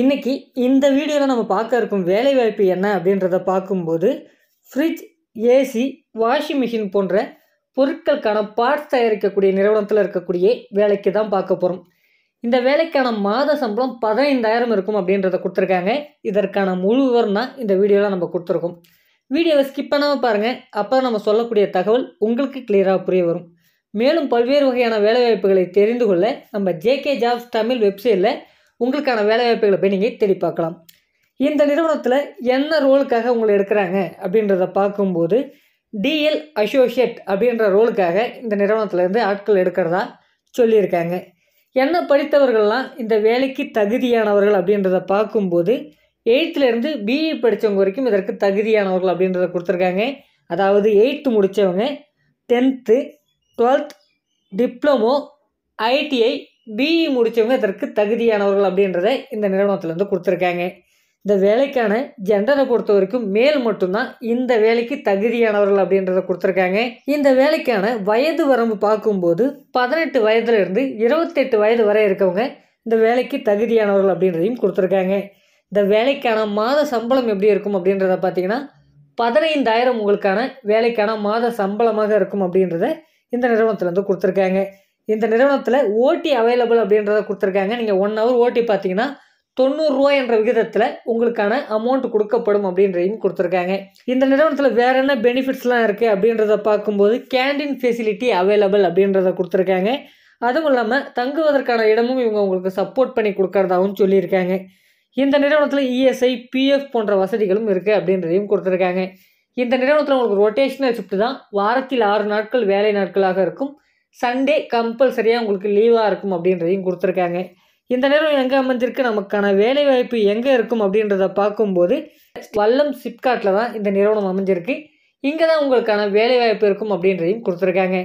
இன்றைக்கி இந்த வீடியோவில் நம்ம பார்க்க இருக்கும் வேலைவாய்ப்பு என்ன அப்படின்றத பார்க்கும்போது ஃப்ரிட்ஜ் ஏசி வாஷிங் மிஷின் போன்ற பொருட்களுக்கான பார்ட்ஸ் தயாரிக்கக்கூடிய நிறுவனத்தில் இருக்கக்கூடிய வேலைக்கு தான் பார்க்க போகிறோம் இந்த வேலைக்கான மாத சம்பளம் பதினைந்தாயிரம் இருக்கும் அப்படின்றத கொடுத்துருக்காங்க இதற்கான முழு விவரம்னா இந்த வீடியோவில் நம்ம கொடுத்துருக்கோம் வீடியோவை ஸ்கிப் பண்ணாமல் பாருங்கள் அப்போ நம்ம சொல்லக்கூடிய தகவல் உங்களுக்கு கிளியராக புரிய வரும் மேலும் பல்வேறு வகையான வேலைவாய்ப்புகளை தெரிந்து கொள்ள நம்ம ஜேகே ஜாப்ஸ் தமிழ் வெப்சைட்டில் உங்களுக்கான வேலைவாய்ப்புகளை போய் நீங்கள் தேடி பார்க்கலாம் இந்த நிறுவனத்தில் என்ன ரோலுக்காக உங்களை எடுக்கிறாங்க அப்படின்றத பார்க்கும்போது டிஎல் அசோசியேட் அப்படின்ற ரோலுக்காக இந்த நிறுவனத்திலேருந்து ஆட்கள் எடுக்கிறதா சொல்லியிருக்காங்க என்ன படித்தவர்கள்லாம் இந்த வேலைக்கு தகுதியானவர்கள் அப்படின்றத பார்க்கும்போது எயித்துலேருந்து பிஇ e படித்தவங்க வரைக்கும் இதற்கு தகுதியானவர்கள் அப்படின்றத கொடுத்துருக்காங்க அதாவது எயித்து முடித்தவங்க tenth twelfth diploma ITI BE e முடித்தவங்க இதற்கு தகுதியானவர்கள் அப்படின்றத இந்த நிறுவனத்துலேருந்து கொடுத்துருக்காங்க இந்த வேலைக்கான ஜெண்டரை பொறுத்த வரைக்கும் மேல் மட்டும்தான் இந்த வேலைக்கு தகுதியானவர்கள் அப்படின்றத கொடுத்துருக்காங்க இந்த வேலைக்கான வயது வரம்பு பார்க்கும்போது பதினெட்டு வயதுலேருந்து இருபத்தெட்டு வயது வரை இருக்கவங்க இந்த வேலைக்கு தகுதியானவர்கள் அப்படின்றதையும் கொடுத்துருக்காங்க இந்த வேலைக்கான மாத சம்பளம் எப்படி இருக்கும் அப்படின்றத பார்த்தீங்கன்னா பதினைந்தாயிரம் உங்களுக்கான வேலைக்கான மாத சம்பளமாக இருக்கும் அப்படின்றத இந்த நிறுவனத்துலேருந்து கொடுத்துருக்காங்க இந்த நிறுவனத்தில் ஓட்டி அவைலபிள் அப்படின்றத கொடுத்துருக்காங்க நீங்கள் ஒன் ஹவர் ஓட்டி பார்த்தீங்கன்னா தொண்ணூறுரூவா என்ற விகிதத்தில் உங்களுக்கான அமௌண்ட் கொடுக்கப்படும் அப்படின்றதையும் கொடுத்துருக்காங்க இந்த நிறுவனத்தில் வேற என்ன பெனிஃபிட்ஸ்லாம் இருக்குது அப்படின்றத பார்க்கும்போது கேண்டீன் ஃபெசிலிட்டி அவைலபிள் அப்படின்றத கொடுத்துருக்காங்க அதுவும் இல்லாமல் தங்குவதற்கான இடமும் இவங்க உங்களுக்கு சப்போர்ட் பண்ணி கொடுக்கறதாகவும் சொல்லியிருக்காங்க இந்த நிறுவனத்தில் இஎஸ்ஐ e பிஎஃப் போன்ற வசதிகளும் இருக்குது அப்படின்றதையும் கொடுத்துருக்காங்க இந்த நிறுவனத்தில் உங்களுக்கு ரொட்டேஷனல் ஷிஃப்ட் தான் வாரத்தில் ஆறு நாட்கள் வேலை நாட்களாக இருக்கும் சண்டே கம்பல்சரியாக உங்களுக்கு லீவாக இருக்கும் அப்படின்றதையும் கொடுத்துருக்காங்க இந்த நேரம் எங்கே அமைஞ்சிருக்கு நமக்கான வேலைவாய்ப்பு எங்கே இருக்கும் அப்படின்றத பார்க்கும்போது வல்லம் சிப்காட்டில் தான் இந்த நிறுவனம் அமைஞ்சிருக்கு இங்கே தான் உங்களுக்கான வேலைவாய்ப்பு இருக்கும் அப்படின்றதையும் கொடுத்துருக்காங்க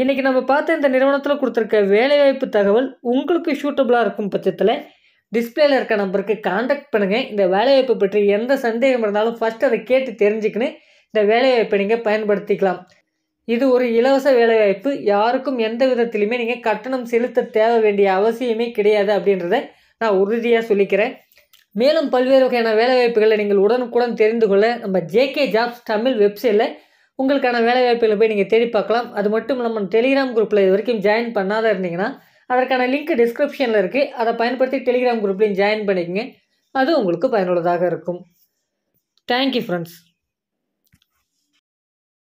இன்றைக்கி நம்ம பார்த்த இந்த நிறுவனத்தில் கொடுத்துருக்க வேலைவாய்ப்பு தகவல் உங்களுக்கு சூட்டபுளாக இருக்கும் பட்சத்தில் டிஸ்பிளேல இருக்க நம்பருக்கு காண்டாக்ட் பண்ணுங்கள் இந்த வேலைவாய்ப்பு பற்றி எந்த சந்தேகம் இருந்தாலும் ஃபஸ்ட் அதை கேட்டு தெரிஞ்சுக்கின்னு இந்த வேலைவாய்ப்பை நீங்கள் பயன்படுத்திக்கலாம் இது ஒரு இலவச வேலைவாய்ப்பு யாருக்கும் எந்த விதத்திலையுமே நீங்கள் கட்டணம் செலுத்த தேவை வேண்டிய அவசியமே கிடையாது அப்படின்றத நான் உறுதியாக சொல்லிக்கிறேன் மேலும் பல்வேறு வகையான வேலைவாய்ப்புகளை நீங்கள் உடனுக்குடன் தெரிந்து கொள்ள நம்ம ஜேகே ஜாப்ஸ் தமிழ் வெப்சைட்டில் உங்களுக்கான வேலைவாய்ப்புகளை போய் நீங்கள் தேடி பார்க்கலாம் அது மட்டும் நம்ம டெலிகிராம் குரூப்பில் இது வரைக்கும் ஜாயின் பண்ணாத இருந்தீங்கன்னா அதற்கான லிங்க் டிஸ்கிரிப்ஷனில் இருக்குது அதை பயன்படுத்தி டெலிகிராம் குரூப்லையும் ஜாயின் பண்ணிக்கோங்க அது உங்களுக்கு பயனுள்ளதாக இருக்கும் தேங்க்யூ ஃப்ரெண்ட்ஸ்